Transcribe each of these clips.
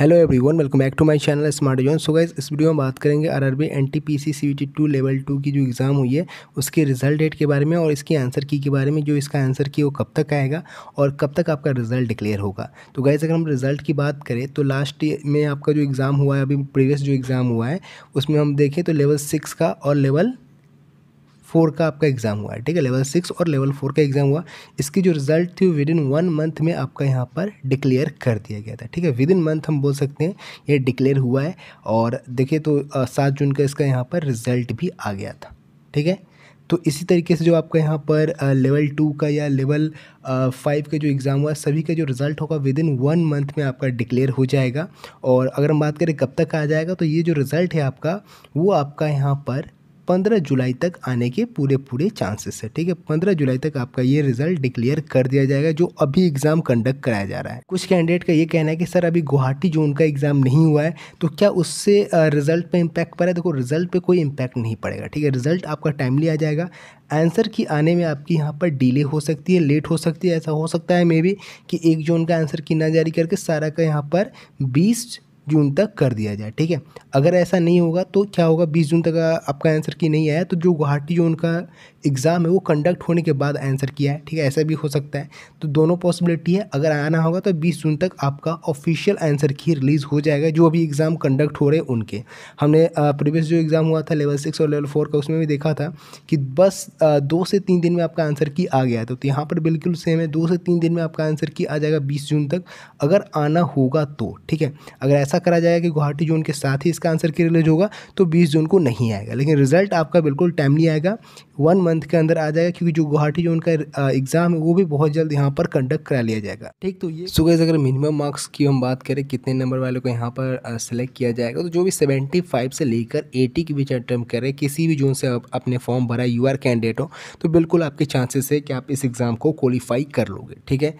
hello everyone welcome back to my channel smart zone so guys इस video में बात करेंगे RRB NTPC CBT two level two की जो एग्ज़ाम हुई है उसके रिजल्ट डेट के बारे में और इसकी आंसर की के बारे में जो इसका आंसर की वो कब तक आएगा और कब तक आपका रिजल्ट डिक्लेयर होगा तो गाइज अगर हम रिजल्ट की बात करें तो लास्ट में आपका जो एग्ज़ाम हुआ है अभी प्रीवियस जो एग्ज़ाम हुआ है उसमें हम देखें तो लेवल सिक्स का और लेवल फोर का आपका एग्ज़ाम हुआ है ठीक है लेवल सिक्स और लेवल फोर का एग्ज़ाम हुआ इसकी जो रिजल्ट थी विद इन वन मंथ में आपका यहाँ पर डिक्लेयर कर दिया गया था ठीक है विद इन मंथ हम बोल सकते हैं ये डिक्लेयर हुआ है और देखिए तो सात जून का इसका यहाँ पर रिजल्ट भी आ गया था ठीक है तो इसी तरीके से जो आपका यहाँ पर लेवल टू का या लेवल फाइव का जो एग्ज़ाम हुआ सभी का जो रिज़ल्ट होगा विद इन वन मंथ में आपका डिक्लेयर हो जाएगा और अगर हम बात करें कब तक आ जाएगा तो ये जो रिज़ल्ट है आपका वो आपका यहाँ पर पंद्रह जुलाई तक आने के पूरे पूरे चांसेस है ठीक है पंद्रह जुलाई तक आपका ये रिजल्ट डिक्लेयर कर दिया जाएगा जो अभी एग्जाम कंडक्ट कराया जा रहा है कुछ कैंडिडेट का ये कहना है कि सर अभी गुवाहाटी जो उनका एग्जाम नहीं हुआ है तो क्या उससे रिजल्ट पर इम्पैक्ट पड़ा है देखो रिजल्ट पर कोई इम्पैक्ट नहीं पड़ेगा ठीक है रिजल्ट आपका टाइमली आ जाएगा आंसर की आने में आपकी यहाँ पर डिले हो सकती है लेट हो सकती है ऐसा हो सकता है मे बी कि एक जोन का आंसर की ना जारी करके सारा का यहाँ पर बीस जून तक कर दिया जाए ठीक है अगर ऐसा नहीं होगा तो क्या होगा बीस जून तक आपका आंसर की नहीं आया तो जो गुवाहाटी जो उनका एग्ज़ाम है वो कंडक्ट होने के बाद आंसर किया है ठीक है ऐसा भी हो सकता है तो दोनों पॉसिबिलिटी है अगर आना होगा तो बीस जून तक आपका ऑफिशियल आंसर की रिलीज़ हो जाएगा जो अभी एग्ज़ाम कंडक्ट हो रहे हैं उनके हमने प्रीवियस जो एग्ज़ाम हुआ था लेवल सिक्स और लेवल फोर का उसमें भी देखा था कि बस दो से तीन दिन में आपका आंसर की आ गया तो यहाँ पर बिल्कुल सेम है दो से तीन दिन में आपका आंसर की आ जाएगा बीस जून तक अगर आना होगा तो ठीक है अगर ऐसा ऐसा करा जाएगा कि गुवाहाटी जोन के साथ ही इसका आंसर की रिलीज होगा तो बीस जून को नहीं आएगा लेकिन रिजल्ट आपका बिल्कुल टाइमली आएगा वन मंथ के अंदर आ जाएगा क्योंकि जो गुवाहाटी जोन का एग्ज़ाम है वो भी बहुत जल्द यहाँ पर कंडक्ट करा लिया जाएगा ठीक तो ये सुबह अगर मिनिमम मार्क्स की हम बात करें कितने नंबर वाले को यहाँ पर सेलेक्ट किया जाएगा तो जो भी सेवेंटी फाइव से लेकर एटी के बीच अटैम्प्ट करें किसी भी जोन से आप अपने फॉर्म भरा यू आर कैंडिडेट हो तो बिल्कुल आपके चांसेस है कि आप इस एग्ज़ाम को क्वालिफाई कर लोगे ठीक है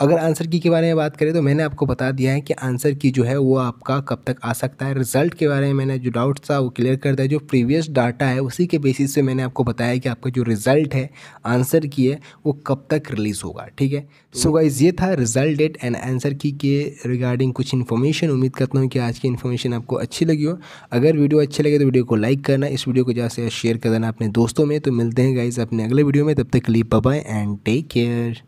अगर आंसर की के बारे में बात करें तो मैंने आपको बता दिया है कि आंसर की जो है वो आपका कब तक आ सकता है रिजल्ट के बारे में मैंने जो डाउट था वो क्लियर कर दिया जो प्रीवियस डाटा है उसी के बेसिस पे मैंने आपको बताया कि आपका जो रिजल्ट है आंसर की है वो कब तक रिलीज़ होगा ठीक है सो तो गाइज ये था रिजल्ट डेट एंड आंसर की के रिगार्डिंग कुछ इन्फॉर्मेशन उम्मीद करता हूँ कि आज की इन्फॉर्मेशन आपको अच्छी लगी हो अगर वीडियो अच्छी लगे तो वीडियो को लाइक करना इस वीडियो को ज़्यादा से शेयर कर देना अपने दोस्तों में तो मिलते हैं गाइज अपने अगले वीडियो में तब तक ली बाय एंड टेक केयर